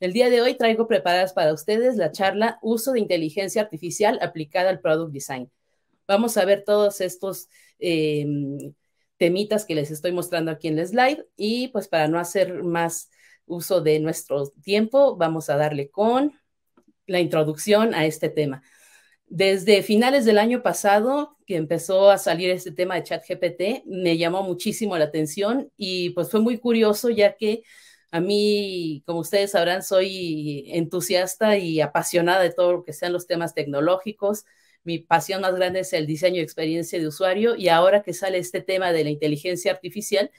El día de hoy traigo preparadas para ustedes la charla Uso de Inteligencia Artificial aplicada al Product Design. Vamos a ver todos estos em, temitas que les estoy mostrando aquí en el slide y pues para no hacer más uso de nuestro tiempo, vamos a darle con la introducción a este tema. Desde finales del año pasado, que empezó a salir este tema de ChatGPT, me llamó muchísimo la atención y pues fue muy curioso ya que a mí, como ustedes sabrán, soy entusiasta y apasionada de todo lo que sean los temas tecnológicos. Mi pasión más grande es el diseño y experiencia de usuario y ahora que sale este tema de la inteligencia artificial,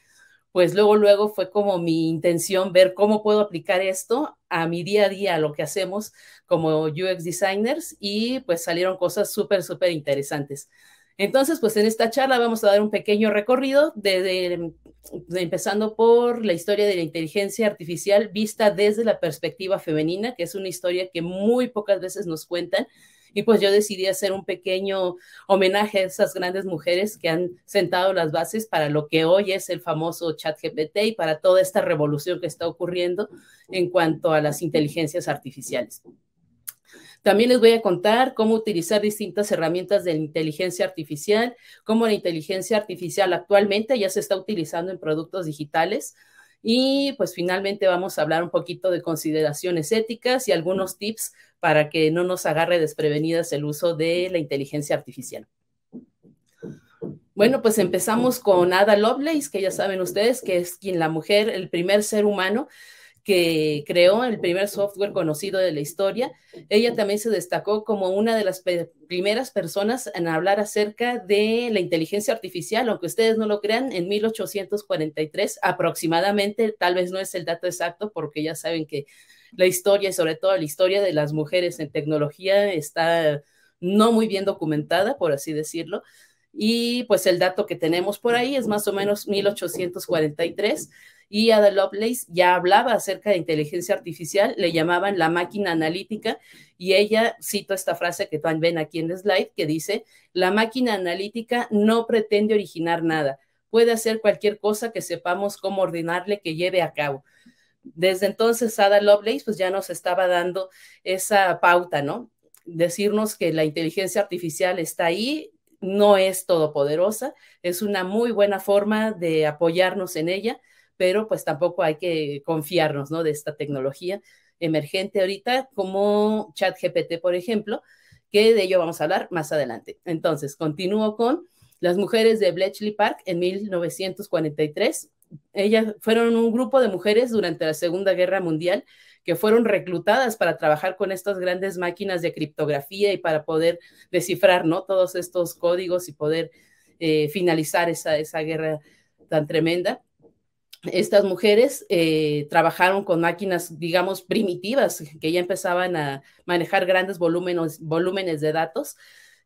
pues luego, luego fue como mi intención ver cómo puedo aplicar esto a mi día a día, a lo que hacemos como UX designers y pues salieron cosas súper, súper interesantes. Entonces, pues en esta charla vamos a dar un pequeño recorrido desde, empezando por la historia de la inteligencia artificial vista desde la perspectiva femenina, que es una historia que muy pocas veces nos cuentan. Y pues yo decidí hacer un pequeño homenaje a esas grandes mujeres que han sentado las bases para lo que hoy es el famoso ChatGPT y para toda esta revolución que está ocurriendo en cuanto a las inteligencias artificiales. También les voy a contar cómo utilizar distintas herramientas de inteligencia artificial, cómo la inteligencia artificial actualmente ya se está utilizando en productos digitales. Y pues finalmente vamos a hablar un poquito de consideraciones éticas y algunos tips para que no nos agarre desprevenidas el uso de la inteligencia artificial. Bueno, pues empezamos con Ada Lovelace, que ya saben ustedes que es quien la mujer, el primer ser humano que creó el primer software conocido de la historia. Ella también se destacó como una de las primeras personas en hablar acerca de la inteligencia artificial, aunque ustedes no lo crean, en 1843 aproximadamente, tal vez no es el dato exacto porque ya saben que la historia y sobre todo la historia de las mujeres en tecnología está no muy bien documentada, por así decirlo. Y pues el dato que tenemos por ahí es más o menos 1843 y Ada Lovelace ya hablaba acerca de inteligencia artificial, le llamaban la máquina analítica y ella, cito esta frase que también ven aquí en el slide, que dice, la máquina analítica no pretende originar nada, puede hacer cualquier cosa que sepamos cómo ordenarle que lleve a cabo desde entonces Ada Lovelace pues ya nos estaba dando esa pauta, ¿no? Decirnos que la inteligencia artificial está ahí, no es todopoderosa, es una muy buena forma de apoyarnos en ella pero pues tampoco hay que confiarnos, ¿no? De esta tecnología emergente ahorita, como ChatGPT, por ejemplo, que de ello vamos a hablar más adelante. Entonces, continúo con las mujeres de Bletchley Park en 1943. Ellas fueron un grupo de mujeres durante la Segunda Guerra Mundial que fueron reclutadas para trabajar con estas grandes máquinas de criptografía y para poder descifrar ¿no? todos estos códigos y poder eh, finalizar esa, esa guerra tan tremenda estas mujeres eh, trabajaron con máquinas, digamos, primitivas, que ya empezaban a manejar grandes volúmenes, de datos.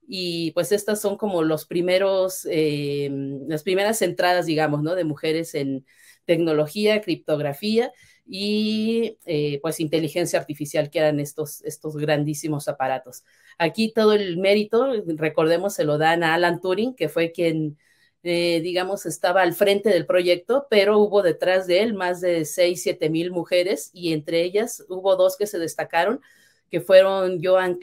Y pues estas son como los primeros, eh, las primeras entradas, digamos, ¿no? De mujeres en tecnología, criptografía y eh, pues inteligencia artificial, que eran estos, estos grandísimos aparatos. Aquí todo el mérito, recordemos, se lo dan a Alan Turing, que fue quien eh, digamos, estaba al frente del proyecto, pero hubo detrás de él más de 6, 7 mil mujeres y entre ellas hubo dos que se destacaron, que fueron Joan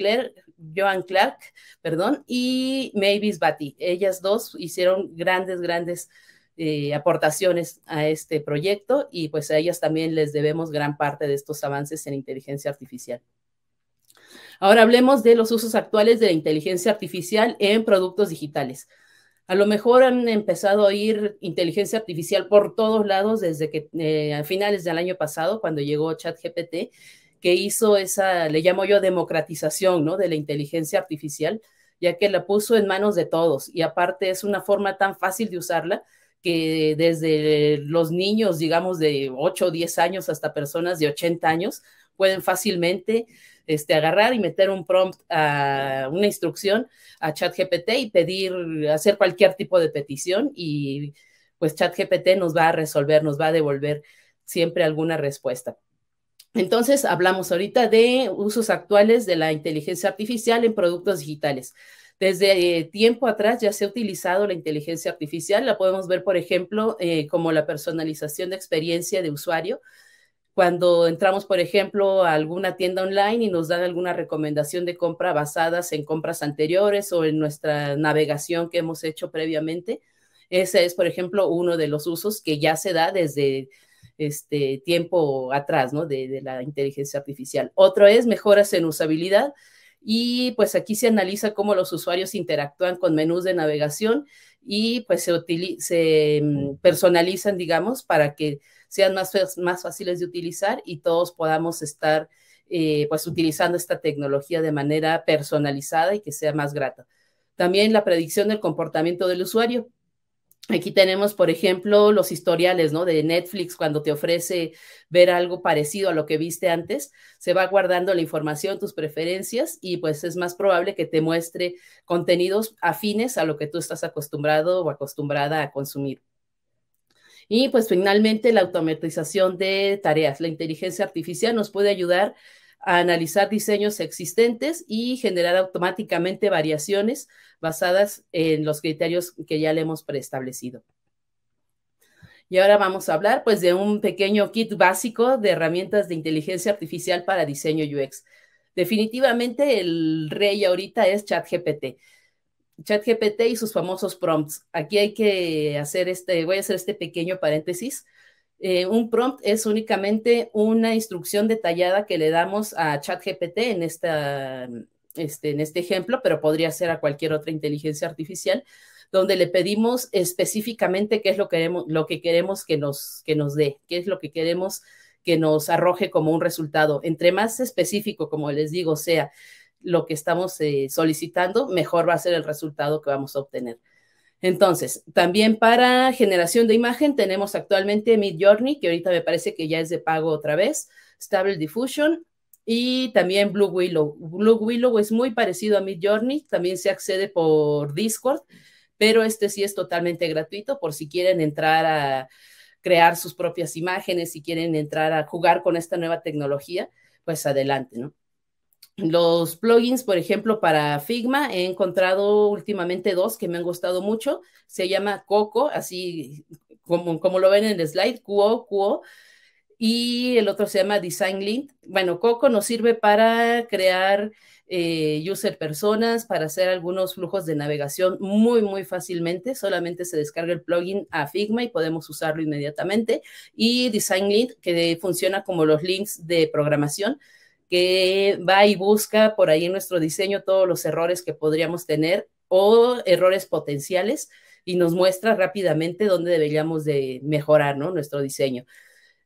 Joan Clark, perdón, y Mavis Batty. Ellas dos hicieron grandes, grandes eh, aportaciones a este proyecto y pues a ellas también les debemos gran parte de estos avances en inteligencia artificial. Ahora hablemos de los usos actuales de la inteligencia artificial en productos digitales. A lo mejor han empezado a ir inteligencia artificial por todos lados desde que eh, a finales del año pasado, cuando llegó ChatGPT, que hizo esa, le llamo yo democratización, ¿no? De la inteligencia artificial, ya que la puso en manos de todos. Y aparte es una forma tan fácil de usarla que desde los niños, digamos, de 8 o 10 años hasta personas de 80 años, pueden fácilmente este, agarrar y meter un prompt a una instrucción a ChatGPT y pedir, hacer cualquier tipo de petición y pues ChatGPT nos va a resolver, nos va a devolver siempre alguna respuesta. Entonces, hablamos ahorita de usos actuales de la inteligencia artificial en productos digitales. Desde eh, tiempo atrás ya se ha utilizado la inteligencia artificial, la podemos ver, por ejemplo, eh, como la personalización de experiencia de usuario, cuando entramos, por ejemplo, a alguna tienda online y nos dan alguna recomendación de compra basadas en compras anteriores o en nuestra navegación que hemos hecho previamente. Ese es, por ejemplo, uno de los usos que ya se da desde este tiempo atrás, ¿no? de la inteligencia artificial. Otro es mejoras en usabilidad y pues aquí se analiza cómo los usuarios interactúan con menús de navegación y pues se, se mm, personalizan, digamos, para que sean más, más fáciles de utilizar y todos podamos estar eh, pues utilizando esta tecnología de manera personalizada y que sea más grata. También la predicción del comportamiento del usuario. Aquí tenemos, por ejemplo, los historiales, ¿no? De Netflix, cuando te ofrece ver algo parecido a lo que viste antes, se va guardando la información, tus preferencias, y pues es más probable que te muestre contenidos afines a lo que tú estás acostumbrado o acostumbrada a consumir. Y pues finalmente la automatización de tareas. La inteligencia artificial nos puede ayudar analizar diseños existentes y generar automáticamente variaciones basadas en los criterios que ya le hemos preestablecido. Y ahora vamos a hablar pues de un pequeño kit básico de herramientas de inteligencia artificial para diseño UX. Definitivamente el rey ahorita es ChatGPT. ChatGPT y sus famosos prompts. Aquí hay que hacer este, voy a hacer este pequeño paréntesis. Eh, un prompt es únicamente una instrucción detallada que le damos a ChatGPT en, esta, este, en este ejemplo, pero podría ser a cualquier otra inteligencia artificial, donde le pedimos específicamente qué es lo, queremos, lo que queremos que nos, que nos dé, qué es lo que queremos que nos arroje como un resultado. Entre más específico, como les digo, sea lo que estamos eh, solicitando, mejor va a ser el resultado que vamos a obtener. Entonces, también para generación de imagen tenemos actualmente Mid Journey, que ahorita me parece que ya es de pago otra vez, Stable Diffusion y también Blue Willow. Blue Willow es muy parecido a Mid Journey, también se accede por Discord, pero este sí es totalmente gratuito por si quieren entrar a crear sus propias imágenes, si quieren entrar a jugar con esta nueva tecnología, pues adelante, ¿no? los plugins, por ejemplo, para Figma, he encontrado últimamente dos que me han gustado mucho. Se llama Coco, así como, lo ven en el slide, Cuo, Cuo. Y el otro se llama Design Link. Bueno, Coco nos sirve para crear eh, user personas, para hacer algunos flujos de navegación muy, muy fácilmente. Solamente se descarga el plugin a Figma y podemos usarlo inmediatamente. Y Design Link, que funciona como los links de programación que va y busca por ahí en nuestro diseño todos los errores que podríamos tener o errores potenciales y nos muestra rápidamente dónde deberíamos de mejorar ¿no? nuestro diseño.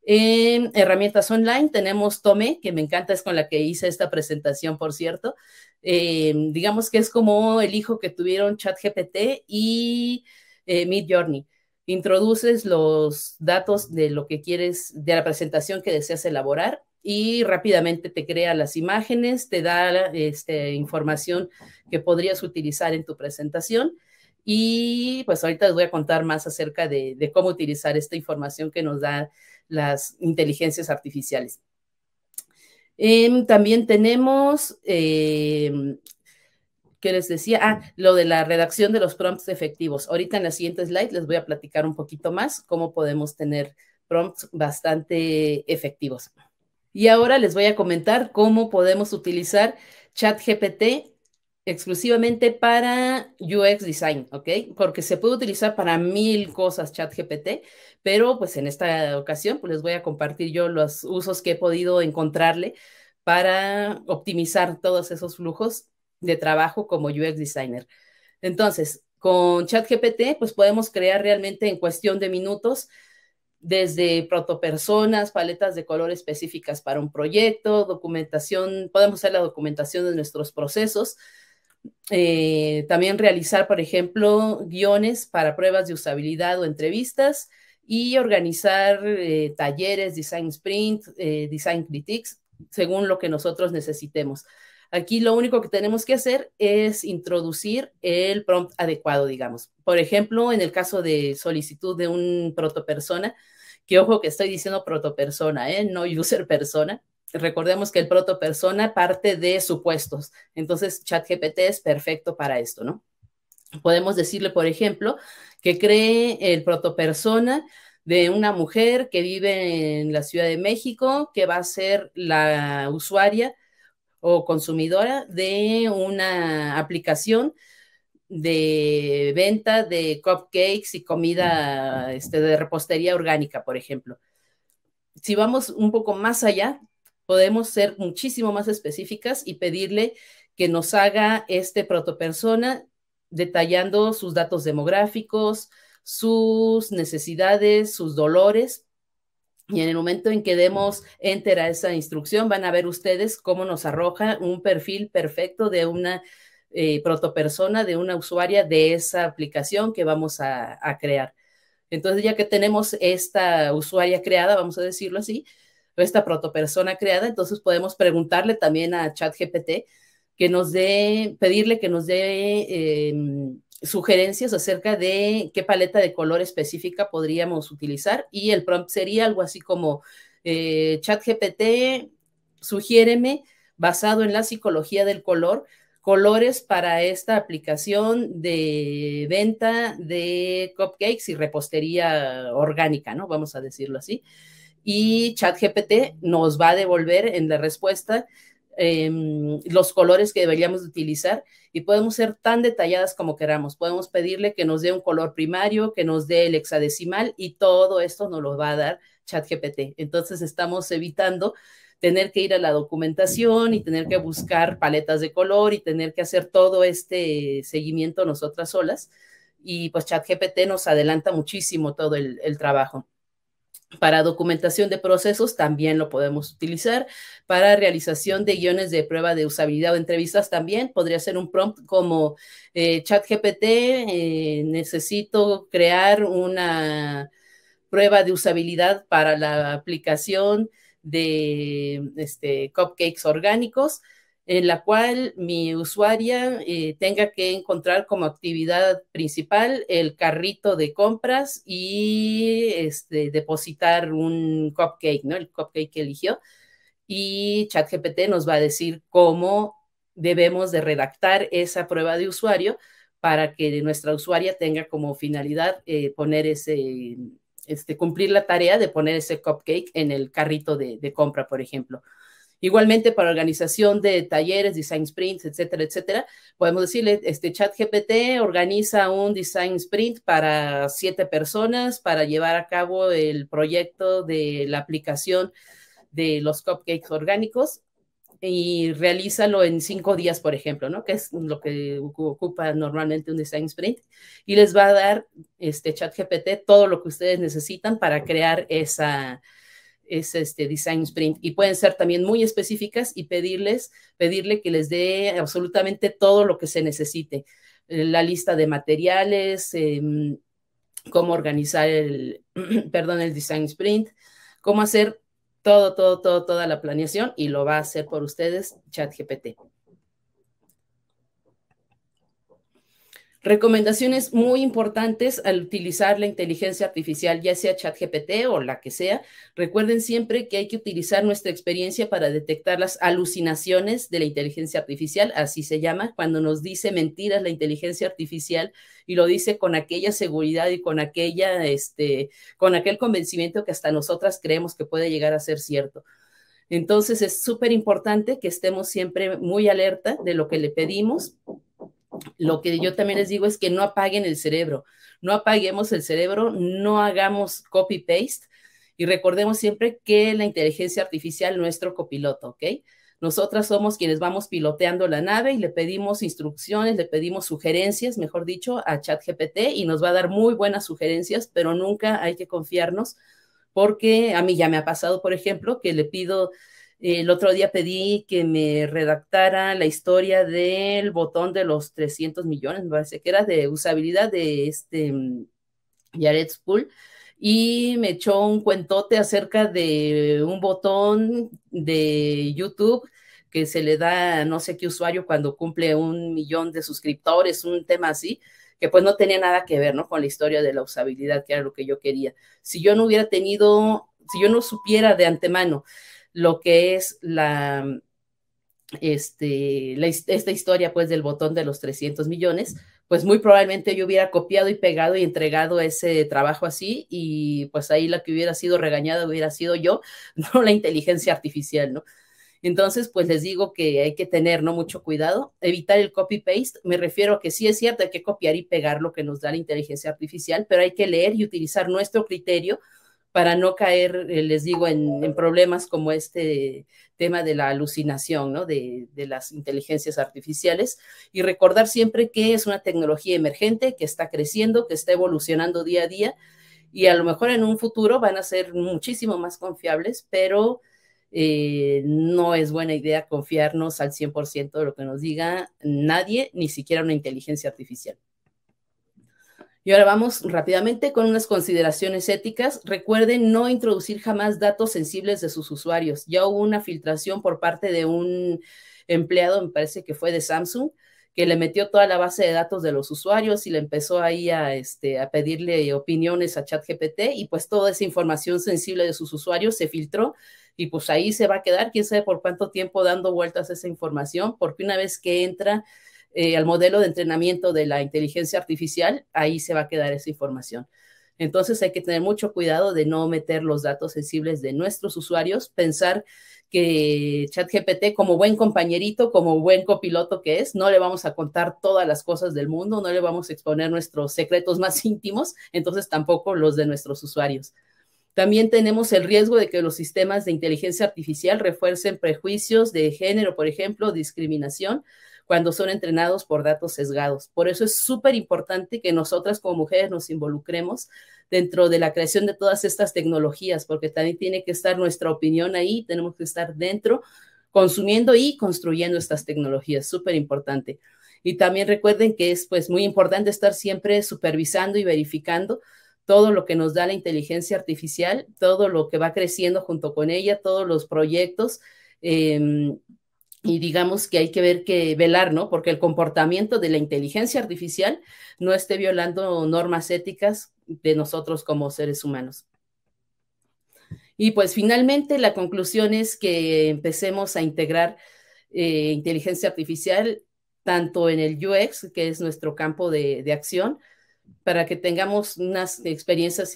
en herramientas online, tenemos Tome, que me encanta, es con la que hice esta presentación, por cierto. Eh, digamos que es como el hijo que tuvieron ChatGPT y eh, Midjourney. Journey. Introduces los datos de lo que quieres, de la presentación que deseas elaborar y rápidamente te crea las imágenes, te da este, información que podrías utilizar en tu presentación. Y pues ahorita les voy a contar más acerca de, cómo utilizar esta información que nos dan las inteligencias artificiales. Em, también tenemos, em, ¿qué les decía? Ah, lo de la redacción de los prompts efectivos. Ahorita en la siguiente slide les voy a platicar un poquito más cómo podemos tener prompts bastante efectivos. Y ahora les voy a comentar cómo podemos utilizar ChatGPT exclusivamente para UX Design, ¿ok? Porque se puede utilizar para mil cosas ChatGPT, pero pues en esta ocasión pues les voy a compartir yo los usos que he podido encontrarle para optimizar todos esos flujos de trabajo como UX Designer. Entonces, con ChatGPT pues podemos crear realmente en cuestión de minutos desde protopersonas, paletas de color específicas para un proyecto, documentación, podemos hacer la documentación de nuestros procesos, eh, también realizar, por ejemplo, guiones para pruebas de usabilidad o entrevistas y organizar eh, talleres, design sprint, eh, design critiques, según lo que nosotros necesitemos. Aquí lo único que tenemos que hacer es introducir el prompt adecuado, digamos. Por ejemplo, en el caso de solicitud de un protopersona, que ojo que estoy diciendo protopersona, ¿eh? no user persona. Recordemos que el protopersona parte de supuestos, entonces ChatGPT es perfecto para esto, ¿no? Podemos decirle, por ejemplo, que cree el protopersona de una mujer que vive en la Ciudad de México, que va a ser la usuaria o consumidora de una aplicación de venta de cupcakes y comida este, de repostería orgánica, por ejemplo. Si vamos un poco más allá, podemos ser muchísimo más específicas y pedirle que nos haga este protopersona detallando sus datos demográficos, sus necesidades, sus dolores. Y en el momento en que demos enter a esa instrucción, van a ver ustedes cómo nos arroja un perfil perfecto de una eh, protopersona de una usuaria de esa aplicación que vamos a, crear. Entonces, ya que tenemos esta usuaria creada, vamos a decirlo así, esta protopersona creada, entonces podemos preguntarle también a ChatGPT que nos dé, pedirle que nos dé em, sugerencias acerca de qué paleta de color específica podríamos utilizar y el prompt sería algo así como eh, ChatGPT, sugiéreme basado en la psicología del color, colores para esta aplicación de venta de cupcakes y repostería orgánica, ¿no? Vamos a decirlo así. Y ChatGPT nos va a devolver en la respuesta em, los colores que deberíamos utilizar y podemos ser tan detalladas como queramos. Podemos pedirle que nos dé un color primario, que nos dé el hexadecimal y todo esto nos lo va a dar ChatGPT. Entonces estamos evitando tener que ir a la documentación y tener que buscar paletas de color y tener que hacer todo este seguimiento nosotras solas. Y pues ChatGPT nos adelanta muchísimo todo el, trabajo. Para documentación de procesos también lo podemos utilizar. Para realización de guiones de prueba de usabilidad o entrevistas también podría ser un prompt como eh, ChatGPT, eh, necesito crear una prueba de usabilidad para la aplicación de este, cupcakes orgánicos, en la cual mi usuaria eh, tenga que encontrar como actividad principal el carrito de compras y este, depositar un cupcake, ¿no? El cupcake que eligió. Y ChatGPT nos va a decir cómo debemos de redactar esa prueba de usuario para que nuestra usuaria tenga como finalidad eh, poner ese, este, cumplir la tarea de poner ese cupcake en el carrito de, de compra, por ejemplo. Igualmente, para organización de talleres, design sprints, etcétera, etcétera, podemos decirle, este chat GPT organiza un design sprint para siete personas para llevar a cabo el proyecto de la aplicación de los cupcakes orgánicos y realízalo en cinco días, por ejemplo, ¿no? Que es lo que ocupa normalmente un design sprint. Y les va a dar este chat GPT todo lo que ustedes necesitan para crear esa, ese este design sprint. Y pueden ser también muy específicas y pedirles, pedirle que les dé absolutamente todo lo que se necesite. Eh, la lista de materiales, em, cómo organizar el, perdón, el design sprint, cómo hacer todo, todo, todo, toda la planeación y lo va a hacer por ustedes ChatGPT. Recomendaciones muy importantes al utilizar la inteligencia artificial, ya sea ChatGPT o la que sea. Recuerden siempre que hay que utilizar nuestra experiencia para detectar las alucinaciones de la inteligencia artificial, así se llama, cuando nos dice mentiras la inteligencia artificial y lo dice con aquella seguridad y con aquella, este, con aquel convencimiento que hasta nosotras creemos que puede llegar a ser cierto. Entonces es súper importante que estemos siempre muy alerta de lo que le pedimos lo que yo también les digo es que no apaguen el cerebro, no apaguemos el cerebro, no hagamos copy-paste y recordemos siempre que la inteligencia artificial es nuestro copiloto, ¿ok? Nosotras somos quienes vamos piloteando la nave y le pedimos instrucciones, le pedimos sugerencias, mejor dicho, a ChatGPT y nos va a dar muy buenas sugerencias, pero nunca hay que confiarnos porque a mí ya me ha pasado, por ejemplo, que le pido el otro día pedí que me redactara la historia del botón de los 300 millones, me parece que era de usabilidad de este Jared mm, pool y me echó un cuentote acerca de un botón de YouTube que se le da no sé qué usuario cuando cumple un millón de suscriptores, un tema así que pues no tenía nada que ver, ¿no? Con la historia de la usabilidad, que era lo que yo quería. Si yo no hubiera tenido, si yo no supiera de antemano lo que es la, este, esta historia pues del botón de los 300 millones, pues muy probablemente yo hubiera copiado y pegado y entregado ese trabajo así y pues ahí la que hubiera sido regañada hubiera sido yo, no la inteligencia artificial, ¿no? Entonces, pues les digo que hay que tener ¿no? mucho cuidado, evitar el copy-paste. Me refiero a que sí es cierto, hay que copiar y pegar lo que nos da la inteligencia artificial, pero hay que leer y utilizar nuestro criterio para no caer, eh, les digo, en, problemas como este tema de la alucinación, ¿no? De, las inteligencias artificiales y recordar siempre que es una tecnología emergente, que está creciendo, que está evolucionando día a día y a lo mejor en un futuro van a ser muchísimo más confiables, pero eh, no es buena idea confiarnos al 100% de lo que nos diga nadie, ni siquiera una inteligencia artificial. Y ahora vamos rápidamente con unas consideraciones éticas. Recuerden no introducir jamás datos sensibles de sus usuarios. Ya hubo una filtración por parte de un empleado, me parece que fue de Samsung, que le metió toda la base de datos de los usuarios y le empezó ahí a, este, a pedirle opiniones a ChatGPT y pues toda esa información sensible de sus usuarios se filtró y pues ahí se va a quedar, quién sabe por cuánto tiempo dando vueltas esa información, porque una vez que entra eh, al modelo de entrenamiento de la inteligencia artificial, ahí se va a quedar esa información. Entonces hay que tener mucho cuidado de no meter los datos sensibles de nuestros usuarios, pensar que ChatGPT, como buen compañerito, como buen copiloto que es, no le vamos a contar todas las cosas del mundo, no le vamos a exponer nuestros secretos más íntimos, entonces tampoco los de nuestros usuarios. También tenemos el riesgo de que los sistemas de inteligencia artificial refuercen prejuicios de género, por ejemplo, discriminación, cuando son entrenados por datos sesgados. Por eso es súper importante que nosotras como mujeres nos involucremos dentro de la creación de todas estas tecnologías, porque también tiene que estar nuestra opinión ahí, tenemos que estar dentro consumiendo y construyendo estas tecnologías, súper importante. Y también recuerden que es pues muy importante estar siempre supervisando y verificando todo lo que nos da la inteligencia artificial, todo lo que va creciendo junto con ella, todos los proyectos em, y digamos que hay que ver que velar, ¿no? Porque el comportamiento de la inteligencia artificial no esté violando normas éticas de nosotros como seres humanos. Y pues finalmente la conclusión es que empecemos a integrar eh, inteligencia artificial tanto en el UX, que es nuestro campo de acción, para que tengamos unas experiencias,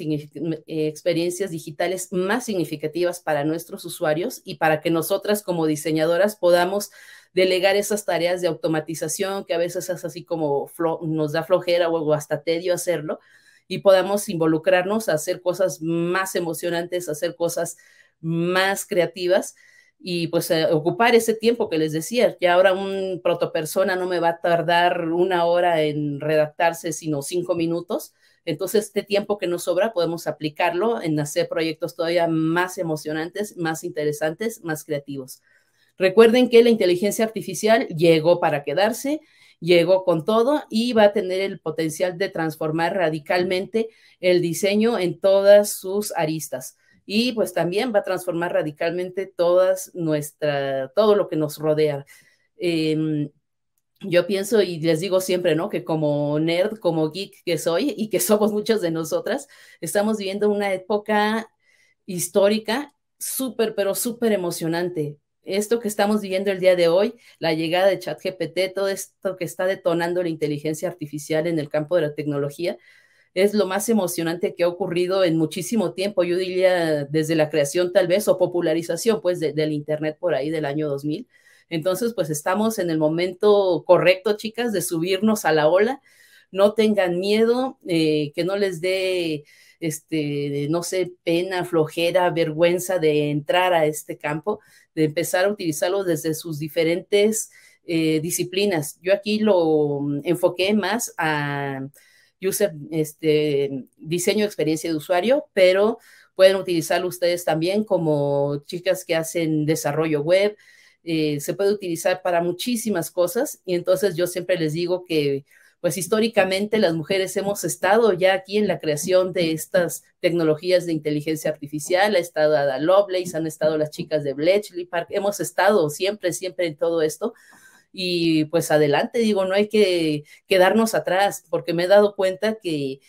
digitales más significativas para nuestros usuarios y para que nosotras como diseñadoras podamos delegar esas tareas de automatización que a veces es así como nos da flojera o hasta tedio hacerlo y podamos involucrarnos a hacer cosas más emocionantes, hacer cosas más creativas y pues eh, ocupar ese tiempo que les decía. que ahora un protopersona no me va a tardar una hora en redactarse, sino cinco minutos. Entonces, este tiempo que nos sobra podemos aplicarlo en hacer proyectos todavía más emocionantes, más interesantes, más creativos. Recuerden que la inteligencia artificial llegó para quedarse, llegó con todo y va a tener el potencial de transformar radicalmente el diseño en todas sus aristas y pues también va a transformar radicalmente todas nuestra, todo lo que nos rodea. Em, yo pienso y les digo siempre, ¿no? Que como nerd, como geek que soy y que somos muchos de nosotras, estamos viviendo una época histórica súper, pero súper emocionante. Esto que estamos viviendo el día de hoy, la llegada de ChatGPT, todo esto que está detonando la inteligencia artificial en el campo de la tecnología, es lo más emocionante que ha ocurrido en muchísimo tiempo, yo diría desde la creación tal vez o popularización pues del Internet por ahí del año 2000. Entonces, pues estamos en el momento correcto, chicas, de subirnos a la ola. No tengan miedo, eh, que no les dé, este, no sé, pena, flojera, vergüenza de entrar a este campo, de empezar a utilizarlo desde sus diferentes eh, disciplinas. Yo aquí lo mm, enfoqué más a user, este, diseño de experiencia de usuario, pero pueden utilizarlo ustedes también como chicas que hacen desarrollo web. Eh, se puede utilizar para muchísimas cosas y entonces yo siempre les digo que pues históricamente las mujeres hemos estado ya aquí en la creación de estas tecnologías de inteligencia artificial, ha estado Ada Lovelace, han estado las chicas de Bletchley Park, hemos estado siempre, siempre en todo esto, y pues adelante, digo, no hay que quedarnos atrás, porque me he dado cuenta que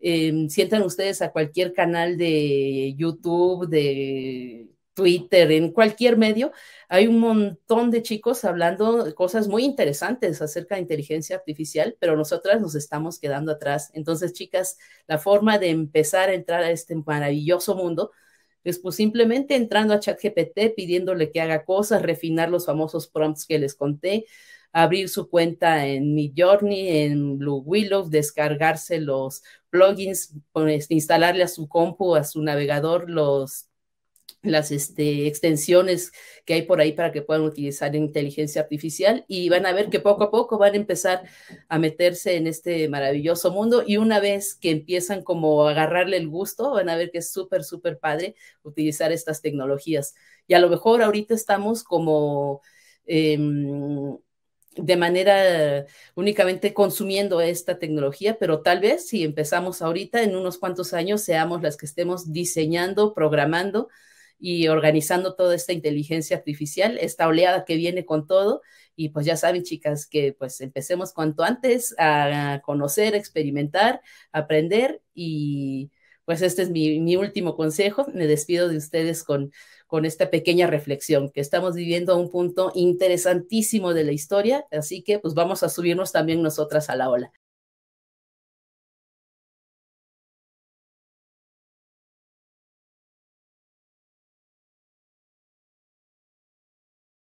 em, sientan ustedes a cualquier canal de YouTube, de Twitter, en cualquier medio, hay un montón de chicos hablando de cosas muy interesantes acerca de inteligencia artificial, pero nosotras nos estamos quedando atrás. Entonces, chicas, la forma de empezar a entrar a este maravilloso mundo pues simplemente entrando a ChatGPT, pidiéndole que haga cosas, refinar los famosos prompts que les conté, abrir su cuenta en Midjourney, en Blue Willow, descargarse los plugins, pues, instalarle a su compu, a su navegador, los las este, extensiones que hay por ahí para que puedan utilizar inteligencia artificial y van a ver que poco a poco van a empezar a meterse en este maravilloso mundo y una vez que empiezan como a agarrarle el gusto, van a ver que es súper, súper padre utilizar estas tecnologías. Y a lo mejor ahorita estamos como... Em, de manera únicamente consumiendo esta tecnología, pero tal vez si empezamos ahorita, en unos cuantos años, seamos las que estemos diseñando, programando y organizando toda esta inteligencia artificial, esta oleada que viene con todo. Y pues ya saben, chicas, que pues empecemos cuanto antes a conocer, experimentar, aprender y pues este es mi, último consejo. Me despido de ustedes con, con esta pequeña reflexión, que estamos viviendo un punto interesantísimo de la historia, así que pues vamos a subirnos también nosotras a la ola.